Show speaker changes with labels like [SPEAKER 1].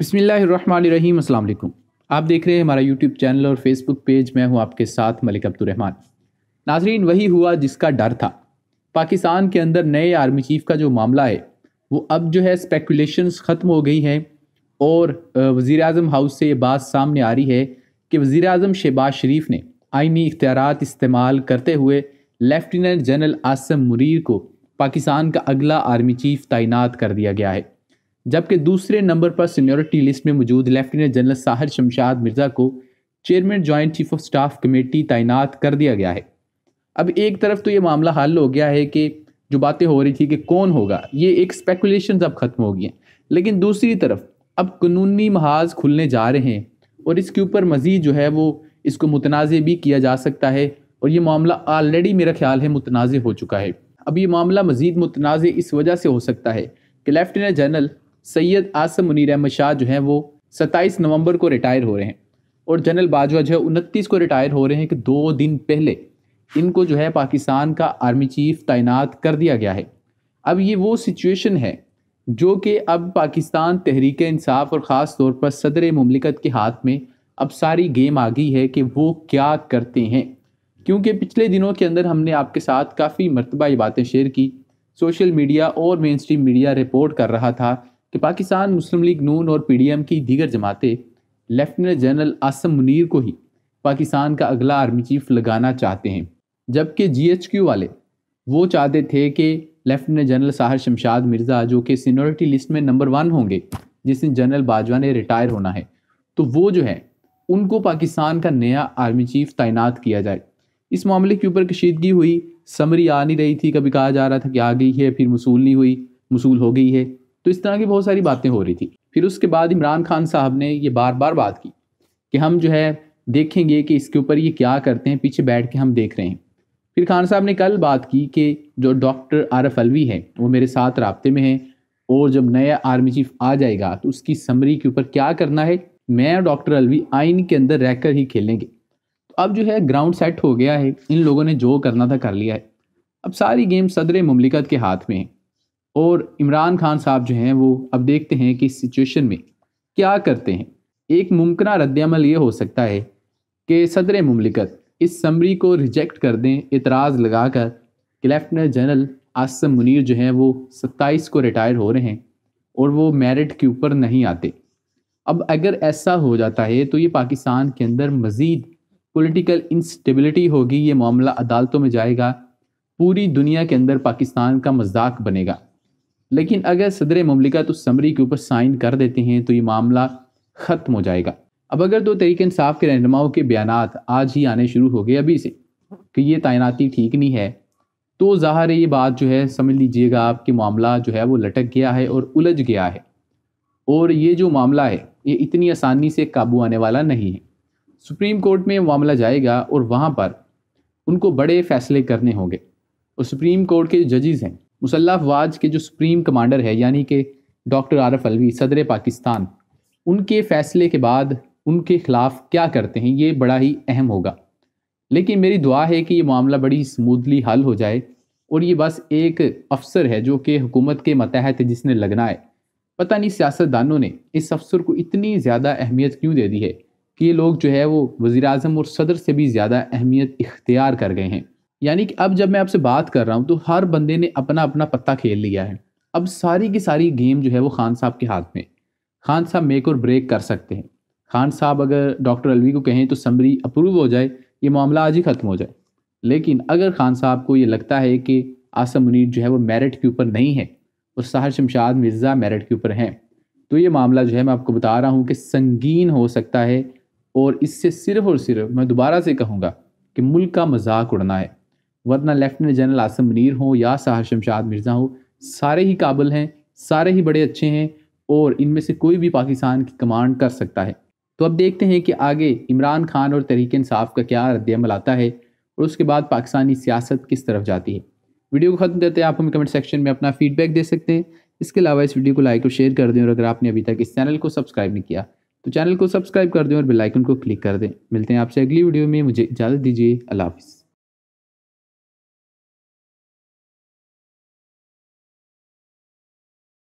[SPEAKER 1] अस्सलाम वालेकुम आप देख रहे हैं हमारा यूट्यूब चैनल और फेसबुक पेज मैं हूं आपके साथ मलिक अब्दुलरहमान नाजरीन वही हुआ जिसका डर था पाकिस्तान के अंदर नए आर्मी चीफ का जो मामला है वो अब जो है स्पेकुलेशंस ख़त्म हो गई हैं और वज़ी अजम हाउस से ये बात सामने आ रही है कि वज़ी अजम शहबाज शरीफ ने आइनी इख्तियार इस्तेमाल करते हुए लेफ्टिनेंट जनरल आसम मुरीर को पाकिस्तान का अगला आर्मी चीफ तैनात कर दिया गया है जबकि दूसरे नंबर पर सीनियोरिटी लिस्ट में मौजूद लेफ्टिनेंट जनरल साहिर शमशाद मिर्ज़ा को chairman joint chief of staff committee तैनात कर दिया गया है अब एक तरफ तो ये मामला हल हो गया है कि जो बातें हो रही थी कि कौन होगा ये एक स्पेकुलेशन अब ख़त्म हो गई हैं लेकिन दूसरी तरफ अब कानूनी महाज खुलने जा रहे हैं और इसके ऊपर मज़ीद जो है वो इसको मुतनाज़ भी किया जा सकता है और ये मामला ऑलरेडी मेरा ख्याल है मुतनाज़ हो चुका है अब ये मामला मज़ीद मुतनाज़ इस वजह से हो सकता है कि लेफ्टिनेंट जनरल सैयद आसम मुनीर अहमद शाह जो हैं वो 27 नवंबर को रिटायर हो रहे हैं और जनरल बाजवा जो है उनतीस को रिटायर हो रहे हैं कि दो दिन पहले इनको जो है पाकिस्तान का आर्मी चीफ तैनात कर दिया गया है अब ये वो सिचुएशन है जो कि अब पाकिस्तान तहरीक इंसाफ और ख़ास तौर पर सदर ममलिकत के हाथ में अब सारी गेम आ गई है कि वो क्या करते हैं क्योंकि पिछले दिनों के अंदर हमने आपके साथ काफ़ी मरतबा ये बातें शेयर की सोशल मीडिया और मेन स्ट्रीम मीडिया रिपोर्ट कर रहा था कि पाकिस्तान मुस्लिम लीग नून और पीडीएम की दीगर जमातें लेफ्टिनेंट जनरल आसम मुनीर को ही पाकिस्तान का अगला आर्मी चीफ लगाना चाहते हैं जबकि जीएचक्यू वाले वो चाहते थे कि लेफ्टिनेंट जनरल साहर शमशाद मिर्ज़ा जो कि सीनियरिटी लिस्ट में नंबर वन होंगे जिस दिन जनरल बाजवा ने रिटायर होना है तो वो जो है उनको पाकिस्तान का नया आर्मी चीफ तैनात किया जाए इस मामले के ऊपर कशीदगी हुई समरी आ नहीं रही थी कभी कहा जा रहा था कि आ गई है फिर मसूल नहीं हुई मसूल हो गई है तो इस तरह की बहुत सारी बातें हो रही थी फिर उसके बाद इमरान खान साहब ने ये बार बार बात की कि हम जो है देखेंगे कि इसके ऊपर ये क्या करते हैं पीछे बैठ के हम देख रहे हैं फिर खान साहब ने कल बात की कि जो डॉक्टर आरफ अलवी है वो मेरे साथ रबते में है और जब नया आर्मी चीफ आ जाएगा तो उसकी समरी के ऊपर क्या करना है मैं और डॉक्टर अलवी आइन के अंदर रहकर ही खेलेंगे तो अब जो है ग्राउंड सेट हो गया है इन लोगों ने जो करना था कर लिया है अब सारी गेम सदर ममलिकत के हाथ में है और इमरान खान साहब जो हैं वो अब देखते हैं कि इस सिचुएशन में क्या करते हैं एक मुमकिन रद्दमल ये हो सकता है कि सदर ममलिकत इस समरी को रिजेक्ट कर दें इतराज़ लगा कर कि लेफ्टिनेंट जनरल आसम मुनीर जो हैं वो सत्ताईस को रिटायर हो रहे हैं और वो मेरिट के ऊपर नहीं आते अब अगर ऐसा हो जाता है तो ये पाकिस्तान के अंदर मज़ीद पॉलिटिकल इंस्टेबिलिटी होगी ये मामला अदालतों में जाएगा पूरी दुनिया के अंदर पाकिस्तान का मजाक बनेगा लेकिन अगर सदर ममलिका तो समरी के ऊपर साइन कर देते हैं तो ये मामला ख़त्म हो जाएगा अब अगर दो तरीके इंसाफ के रहनुमाओं के बयान आज ही आने शुरू हो गए अभी से कि ये तैनाती ठीक नहीं है तो ज़ाहिर ये बात जो है समझ लीजिएगा आपके मामला जो है वो लटक गया है और उलझ गया है और ये जो मामला है ये इतनी आसानी से काबू आने वाला नहीं है सुप्रीम कोर्ट में मामला जाएगा और वहाँ पर उनको बड़े फैसले करने होंगे और सुप्रीम कोर्ट के जजेज हैं मुसल्लाफवाज के जो सुप्रीम कमांडर है यानी कि डॉक्टर आरफ अलवी सदर पाकिस्तान उनके फ़ैसले के बाद उनके ख़िलाफ़ क्या करते हैं ये बड़ा ही अहम होगा लेकिन मेरी दुआ है कि ये मामला बड़ी स्मूथली हल हो जाए और ये बस एक अफसर है जो कि हुकूमत के मतहत जिसने लगना है पता नहीं सियासतदानों ने इस अफसर को इतनी ज़्यादा अहमियत क्यों दे दी है कि ये लोग जो है वो वज़ी अजम और सदर से भी ज़्यादा अहमियत इख्तियार कर गए हैं यानी कि अब जब मैं आपसे बात कर रहा हूँ तो हर बंदे ने अपना अपना पत्ता खेल लिया है अब सारी की सारी गेम जो है वो खान साहब के हाथ में खान साहब मेक और ब्रेक कर सकते हैं खान साहब अगर डॉक्टर अलवी को कहें तो समरी अप्रूव हो जाए ये मामला आज ही ख़त्म हो जाए लेकिन अगर खान साहब को ये लगता है कि आसम मुनीर जो है वो मेरिट के ऊपर नहीं है और साहर शमशाद मिर्ज़ा मेरिट के ऊपर हैं तो ये मामला जो है मैं आपको बता रहा हूँ कि संगीन हो सकता है और इससे सिर्फ और सिर्फ मैं दोबारा से कहूँगा कि मुल्क का मजाक उड़ना है वरना लेफ्टिनेंट जनरल आसम मनीर हो या साहर शमशाद मिर्ज़ा हो सारे ही काबिल हैं सारे ही बड़े अच्छे हैं और इनमें से कोई भी पाकिस्तान की कमांड कर सकता है तो अब देखते हैं कि आगे इमरान खान और तहरीक इंसाफ का क्या रद्दमल आता है और उसके बाद पाकिस्तानी सियासत किस तरफ जाती है वीडियो को ख़त्म करते हैं आप हमें कमेंट सेक्शन में अपना फीडबैक दे सकते हैं इसके अलावा इस वीडियो को लाइक और शेयर कर दें और अगर आपने अभी तक इस चैनल को सब्सक्राइब नहीं किया तो चैनल को सब्सक्राइब कर दें और बेलाइकन को क्लिक कर दें मिलते हैं आपसे अगली वीडियो में मुझे इजाज़त दीजिए अल्लाह हाफ़